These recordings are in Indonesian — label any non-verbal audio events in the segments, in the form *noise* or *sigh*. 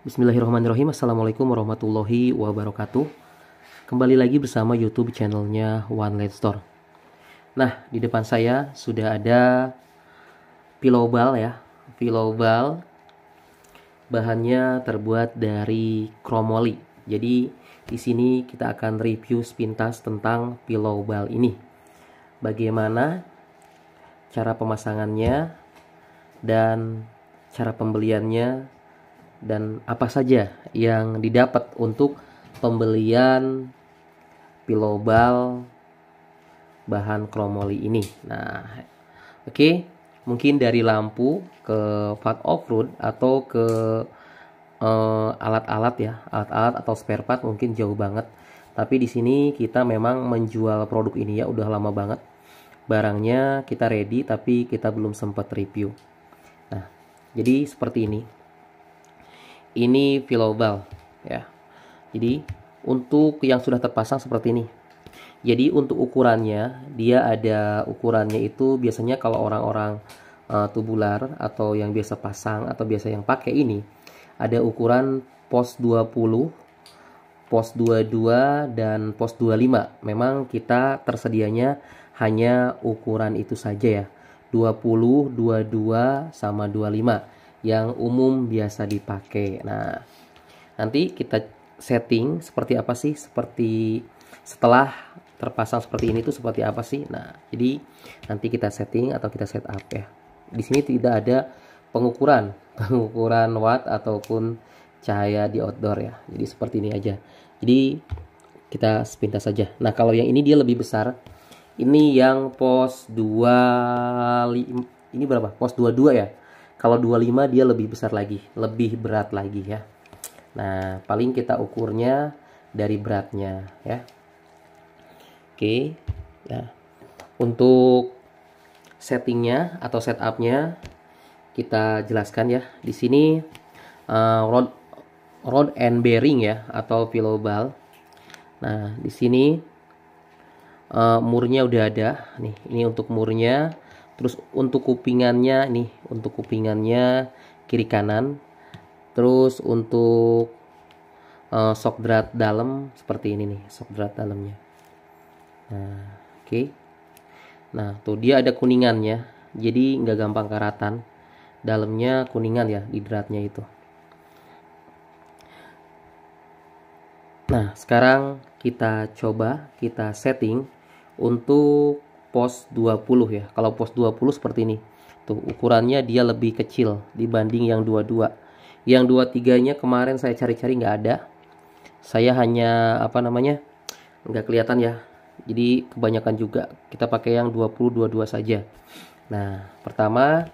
Bismillahirrahmanirrahim Assalamualaikum warahmatullahi wabarakatuh Kembali lagi bersama youtube channelnya One Light Store Nah di depan saya sudah ada Pilobal ya Pilobal Bahannya terbuat dari kromoli Jadi di sini kita akan review sepintas tentang pilobal ini Bagaimana cara pemasangannya dan cara pembeliannya dan apa saja yang didapat untuk pembelian pilobal bahan kromoli ini. Nah, oke, okay. mungkin dari lampu ke fat off road atau ke eh, alat-alat uh, alat -alat ya, alat-alat atau spare part mungkin jauh banget. Tapi di sini kita memang menjual produk ini ya, udah lama banget. Barangnya kita ready tapi kita belum sempat review. Nah, jadi seperti ini ini filobal ya. Jadi untuk yang sudah terpasang seperti ini. Jadi untuk ukurannya dia ada ukurannya itu biasanya kalau orang-orang uh, tubular atau yang biasa pasang atau biasa yang pakai ini ada ukuran pos 20 pos 22 dan pos 25. Memang kita tersedianya hanya ukuran itu saja ya. 20, 22 sama 25 yang umum biasa dipakai. Nah, nanti kita setting seperti apa sih? Seperti setelah terpasang seperti ini tuh seperti apa sih? Nah, jadi nanti kita setting atau kita set up ya. Di sini tidak ada pengukuran, *laughs* pengukuran watt ataupun cahaya di outdoor ya. Jadi seperti ini aja. Jadi kita sepintas saja. Nah, kalau yang ini dia lebih besar. Ini yang pos 2 ini berapa? Pos 22 ya. Kalau 25 dia lebih besar lagi, lebih berat lagi ya. Nah, paling kita ukurnya dari beratnya ya. Oke. Nah, untuk settingnya atau setupnya kita jelaskan ya. Di sini uh, rod rod and bearing ya atau pillow ball. Nah, di sini uh, murnya udah ada. Nih, ini untuk murnya terus untuk kupingannya nih untuk kupingannya kiri kanan terus untuk uh, sok drat dalam seperti ini nih sok drat dalamnya nah oke okay. nah tuh dia ada kuningannya jadi nggak gampang karatan dalamnya kuningan ya di dratnya itu nah sekarang kita coba kita setting untuk pos 20 ya. Kalau pos 20 seperti ini. Tuh, ukurannya dia lebih kecil dibanding yang 22. Yang 23-nya kemarin saya cari-cari nggak ada. Saya hanya apa namanya? nggak kelihatan ya. Jadi kebanyakan juga kita pakai yang 20 22 saja. Nah, pertama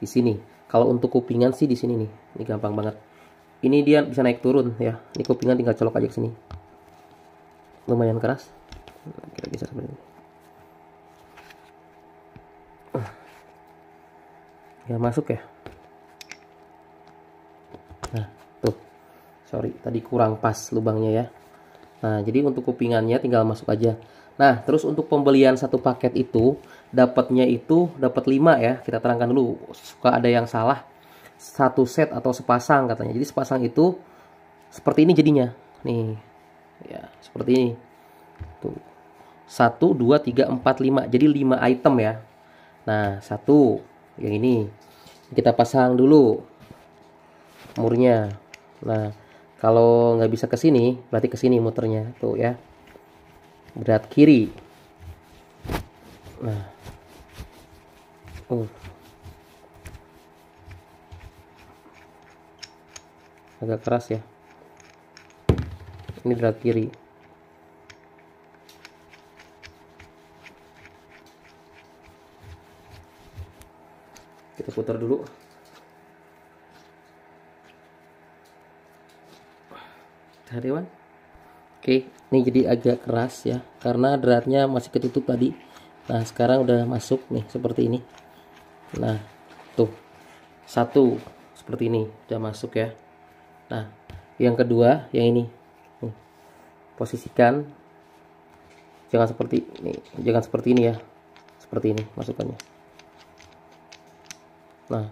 di sini. Kalau untuk kupingan sih di sini nih. Ini gampang banget. Ini dia bisa naik turun ya. Ini kupingan tinggal colok aja ke sini. Lumayan keras. Kita bisa seperti ini. nggak masuk ya nah tuh sorry tadi kurang pas lubangnya ya nah jadi untuk kupingannya tinggal masuk aja nah terus untuk pembelian satu paket itu dapatnya itu dapat 5 ya kita terangkan dulu suka ada yang salah satu set atau sepasang katanya jadi sepasang itu seperti ini jadinya nih ya seperti ini tuh satu dua tiga empat lima jadi lima item ya Nah, satu yang ini kita pasang dulu murnya nah kalau nggak bisa ke sini berarti ke sini muternya tuh ya berat kiri nah uh agak keras ya ini berat kiri kita putar dulu Hariwan oke ini jadi agak keras ya karena dratnya masih ketutup tadi nah sekarang udah masuk nih seperti ini nah tuh satu seperti ini udah masuk ya nah yang kedua yang ini nih, posisikan jangan seperti ini jangan seperti ini ya seperti ini masukannya nah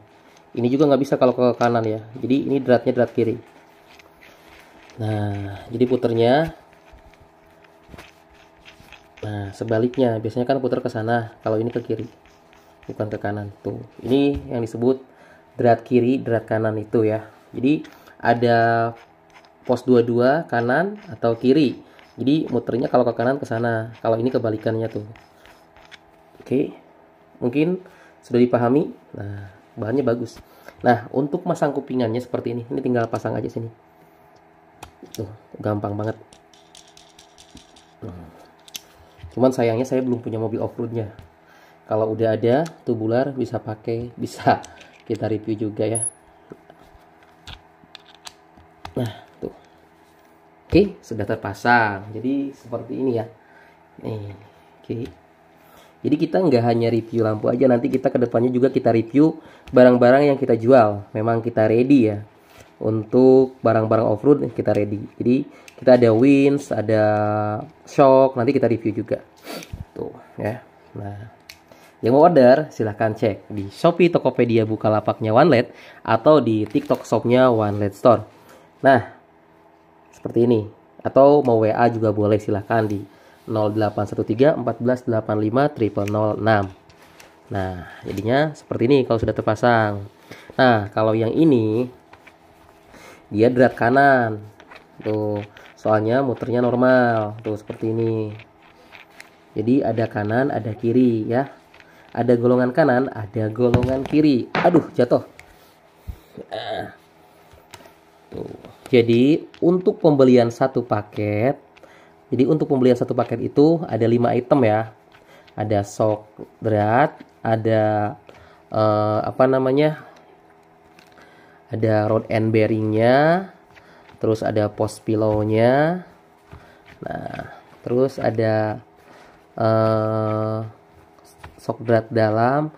ini juga nggak bisa kalau ke kanan ya jadi ini deratnya derat kiri nah jadi puternya nah sebaliknya biasanya kan putar ke sana kalau ini ke kiri bukan ke kanan tuh ini yang disebut derat kiri derat kanan itu ya jadi ada pos dua-dua kanan atau kiri jadi muternya kalau ke kanan ke sana kalau ini kebalikannya tuh oke mungkin sudah dipahami nah bahannya bagus nah untuk masang kupingannya seperti ini ini tinggal pasang aja sini tuh gampang banget hmm. cuman sayangnya saya belum punya mobil off nya kalau udah ada tubular bisa pakai *laughs* bisa kita review juga ya nah tuh oke sudah terpasang jadi seperti ini ya nih oke jadi kita nggak hanya review lampu aja, nanti kita kedepannya juga kita review barang-barang yang kita jual. Memang kita ready ya untuk barang-barang off-road kita ready. Jadi kita ada winds, ada shock, nanti kita review juga. Tuh ya. Nah, yang mau order silahkan cek di Shopee, Tokopedia, Bukalapaknya OneLed atau di TikTok shopnya OneLed Store. Nah, seperti ini. Atau mau WA juga boleh silahkan di 0813 1485 06. nah jadinya seperti ini kalau sudah terpasang nah kalau yang ini dia drat kanan tuh soalnya muternya normal tuh seperti ini jadi ada kanan ada kiri ya ada golongan kanan ada golongan kiri aduh jatuh tuh jadi untuk pembelian satu paket jadi untuk pembelian satu paket itu ada 5 item ya. Ada sok berat, ada uh, apa namanya? Ada rod and bearingnya, terus ada post pilonya, Nah, terus ada uh, sok berat dalam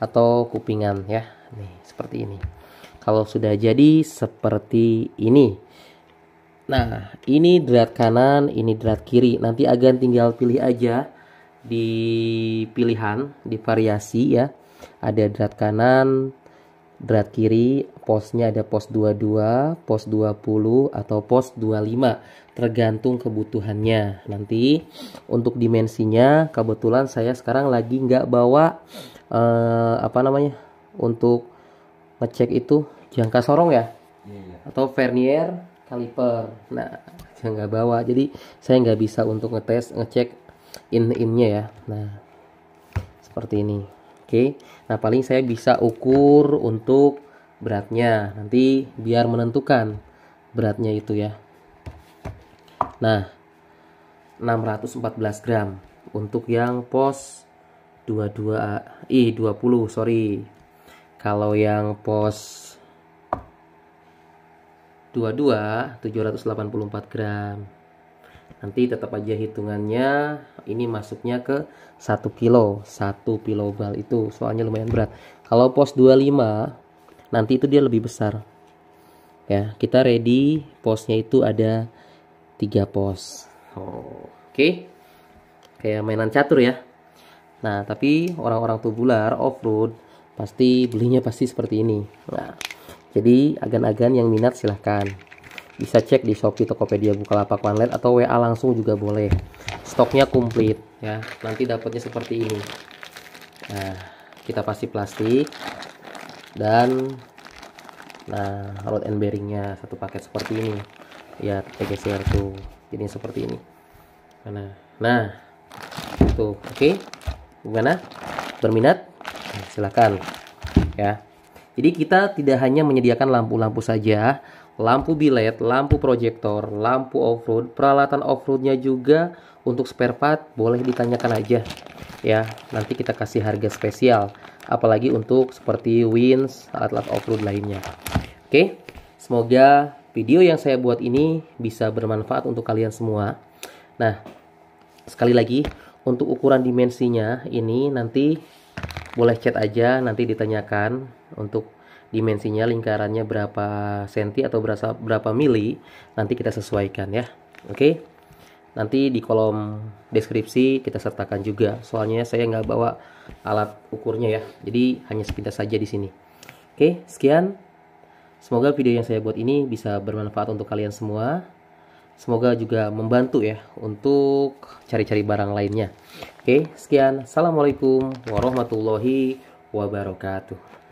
atau kupingan ya. Nih, seperti ini. Kalau sudah jadi seperti ini. Nah, ini drat kanan, ini drat kiri. Nanti agan tinggal pilih aja di pilihan, di variasi ya. Ada drat kanan, drat kiri, posnya ada pos 22, pos 20 atau pos 25 tergantung kebutuhannya. Nanti untuk dimensinya kebetulan saya sekarang lagi nggak bawa eh, apa namanya? untuk ngecek itu jangka sorong ya. Iya, iya. Atau vernier kaliper nah saya nggak bawa jadi saya nggak bisa untuk ngetes ngecek in innya ya nah seperti ini oke nah paling saya bisa ukur untuk beratnya nanti biar menentukan beratnya itu ya nah 614 gram untuk yang pos 22 i 20 sorry kalau yang pos 22 784 gram nanti tetap aja hitungannya ini masuknya ke 1 kilo 1 kilo bal itu soalnya lumayan berat kalau pos 25 nanti itu dia lebih besar ya kita ready posnya itu ada 3 pos oh, oke okay. kayak mainan catur ya nah tapi orang-orang tubular off-road pasti belinya pasti seperti ini nah jadi agan-agan yang minat silahkan bisa cek di Shopee, Tokopedia, Bukalapak, Online atau WA langsung juga boleh. Stoknya komplit ya. Nanti dapatnya seperti ini. Nah, kita pasti plastik dan nah rod and bearingnya satu paket seperti ini. Ya, TGCR tuh. Jadi seperti ini. Nah, nah itu oke. Okay. Gimana? Berminat? Nah, silahkan ya. Jadi kita tidak hanya menyediakan lampu-lampu saja, lampu bilet, lampu proyektor, lampu off-road, peralatan off-roadnya juga untuk spare part boleh ditanyakan aja ya. Nanti kita kasih harga spesial apalagi untuk seperti winds, alat-alat off-road lainnya. Oke, semoga video yang saya buat ini bisa bermanfaat untuk kalian semua. Nah, sekali lagi untuk ukuran dimensinya ini nanti boleh chat aja nanti ditanyakan untuk dimensinya lingkarannya berapa senti atau berapa berapa mili nanti kita sesuaikan ya oke okay? nanti di kolom deskripsi kita sertakan juga soalnya saya nggak bawa alat ukurnya ya jadi hanya sekitar saja di sini oke okay, sekian semoga video yang saya buat ini bisa bermanfaat untuk kalian semua Semoga juga membantu ya untuk cari-cari barang lainnya. Oke, sekian. Assalamualaikum warahmatullahi wabarakatuh.